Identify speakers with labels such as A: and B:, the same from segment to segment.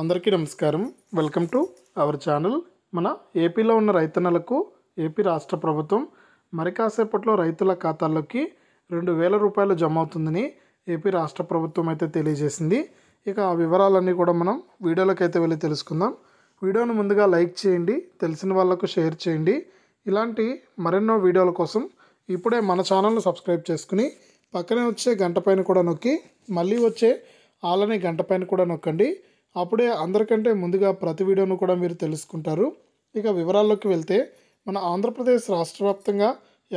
A: అందరికీ నమస్కారం welcome to our channel మన ఏపీలో ఉన్న రైతన్నలకు ఏపీ రాష్ట్ర ప్రభుత్వం మరి కాసేపట్లో రైతుల ఖాతాల్లోకి రెండు వేల రూపాయలు జమ అవుతుందని ఏపీ రాష్ట్ర ప్రభుత్వం అయితే తెలియజేసింది ఇక ఆ వివరాలన్నీ కూడా మనం వీడియోలోకి అయితే వెళ్ళి తెలుసుకుందాం వీడియోను ముందుగా లైక్ చేయండి తెలిసిన వాళ్ళకు షేర్ చేయండి ఇలాంటి మరెన్నో వీడియోల కోసం ఇప్పుడే మన ఛానల్ను సబ్స్క్రైబ్ చేసుకుని పక్కనే వచ్చే గంట పైన కూడా నొక్కి మళ్ళీ వచ్చే ఆలనే గంట పైన కూడా నొక్కండి అప్పుడే అందరికంటే ముందుగా ప్రతి వీడియోను కూడా మీరు తెలుసుకుంటారు ఇక వివరాల్లోకి వెళ్తే మన ఆంధ్రప్రదేశ్ రాష్ట్ర వ్యాప్తంగా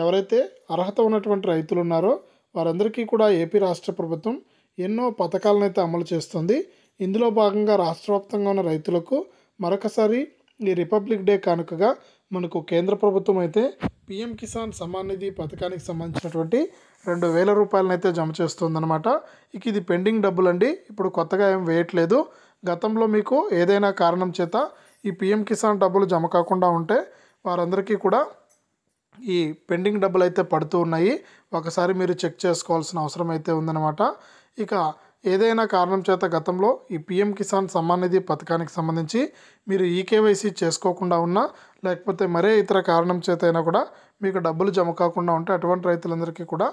A: ఎవరైతే అర్హత ఉన్నటువంటి రైతులు ఉన్నారో వారందరికీ కూడా ఏపీ రాష్ట్ర ప్రభుత్వం ఎన్నో పథకాలను అయితే అమలు చేస్తుంది ఇందులో భాగంగా రాష్ట్ర ఉన్న రైతులకు మరొకసారి ఈ రిపబ్లిక్ డే కానుకగా మనకు కేంద్ర ప్రభుత్వం అయితే పిఎం కిసాన్ సమ్మాన్ నిధి పథకానికి సంబంధించినటువంటి రెండు వేల రూపాయలనైతే జమ చేస్తుందన్నమాట ఇక ఇది పెండింగ్ అండి ఇప్పుడు కొత్తగా ఏం వేయట్లేదు గతంలో మీకు ఏదైనా కారణం చేత ఈ పిఎం కిసాన్ డబ్బులు జమ కాకుండా ఉంటే వారందరికీ కూడా ఈ పెండింగ్ డబ్బులు అయితే పడుతూ ఉన్నాయి ఒకసారి మీరు చెక్ చేసుకోవాల్సిన అవసరం అయితే ఉందన్నమాట ఇక ఏదైనా కారణం చేత గతంలో ఈ పిఎం కిసాన్ సమ్మాన్ నిధి పథకానికి సంబంధించి మీరు ఈకేవైసీ చేసుకోకుండా ఉన్నా లేకపోతే మరే ఇతర కారణం అయినా కూడా మీకు డబ్బులు జమ కాకుండా ఉంటే అటువంటి రైతులందరికీ కూడా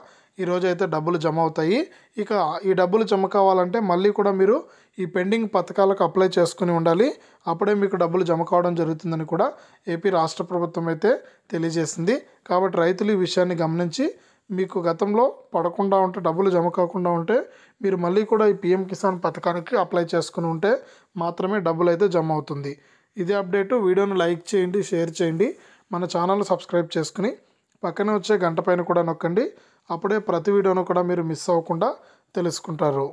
A: ఈరోజు అయితే డబ్బులు జమ అవుతాయి ఇక ఈ డబ్బులు జమ కావాలంటే మళ్ళీ కూడా మీరు ఈ పెండింగ్ పథకాలకు అప్లై చేసుకుని ఉండాలి అప్పుడే మీకు డబ్బులు జమ కావడం జరుగుతుందని కూడా ఏపీ రాష్ట్ర ప్రభుత్వం అయితే తెలియజేసింది కాబట్టి రైతులు ఈ విషయాన్ని గమనించి మీకు గతంలో పడకుండా ఉంటే డబ్బులు జమ కాకుండా ఉంటే మీరు మళ్ళీ కూడా ఈ పిఎం కిసాన్ పథకానికి అప్లై చేసుకుని ఉంటే మాత్రమే డబ్బులు అయితే జమ అవుతుంది ఇది అప్డేటు వీడియోను లైక్ చేయండి షేర్ చేయండి మన ఛానల్ సబ్స్క్రైబ్ చేసుకుని పక్కనే వచ్చే గంట పైన కూడా నొక్కండి అప్పుడే ప్రతి వీడియోను కూడా మీరు మిస్ అవ్వకుండా తెలుసుకుంటారు